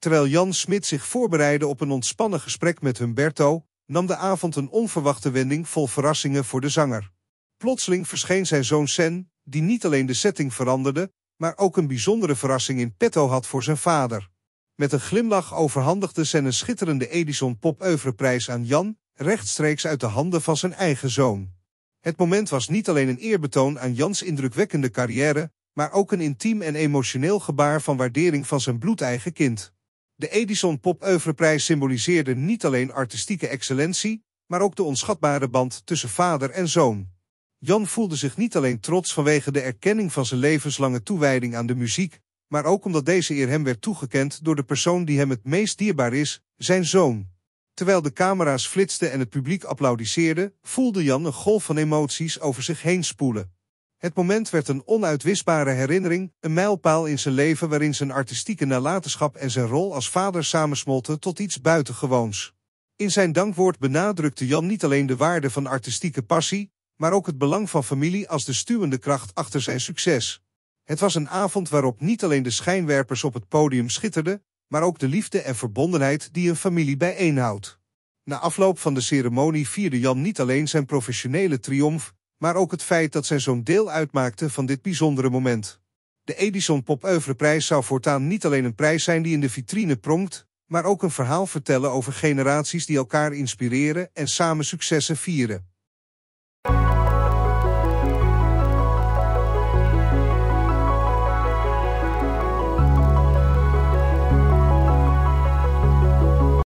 Terwijl Jan Smit zich voorbereidde op een ontspannen gesprek met Humberto, nam de avond een onverwachte wending vol verrassingen voor de zanger. Plotseling verscheen zijn zoon Sen, die niet alleen de setting veranderde, maar ook een bijzondere verrassing in petto had voor zijn vader. Met een glimlach overhandigde Sen een schitterende Edison pop prijs aan Jan, rechtstreeks uit de handen van zijn eigen zoon. Het moment was niet alleen een eerbetoon aan Jans indrukwekkende carrière, maar ook een intiem en emotioneel gebaar van waardering van zijn bloedeigen kind. De Edison Pop-Oeuvreprijs symboliseerde niet alleen artistieke excellentie, maar ook de onschatbare band tussen vader en zoon. Jan voelde zich niet alleen trots vanwege de erkenning van zijn levenslange toewijding aan de muziek, maar ook omdat deze eer hem werd toegekend door de persoon die hem het meest dierbaar is, zijn zoon. Terwijl de camera's flitsten en het publiek applaudisseerde, voelde Jan een golf van emoties over zich heen spoelen. Het moment werd een onuitwisbare herinnering, een mijlpaal in zijn leven waarin zijn artistieke nalatenschap en zijn rol als vader samensmolten tot iets buitengewoons. In zijn dankwoord benadrukte Jan niet alleen de waarde van artistieke passie, maar ook het belang van familie als de stuwende kracht achter zijn succes. Het was een avond waarop niet alleen de schijnwerpers op het podium schitterden, maar ook de liefde en verbondenheid die een familie bijeenhoudt. Na afloop van de ceremonie vierde Jan niet alleen zijn professionele triomf, maar ook het feit dat zij zo'n deel uitmaakte van dit bijzondere moment. De Edison Pop prijs zou voortaan niet alleen een prijs zijn die in de vitrine pronkt, maar ook een verhaal vertellen over generaties die elkaar inspireren en samen successen vieren.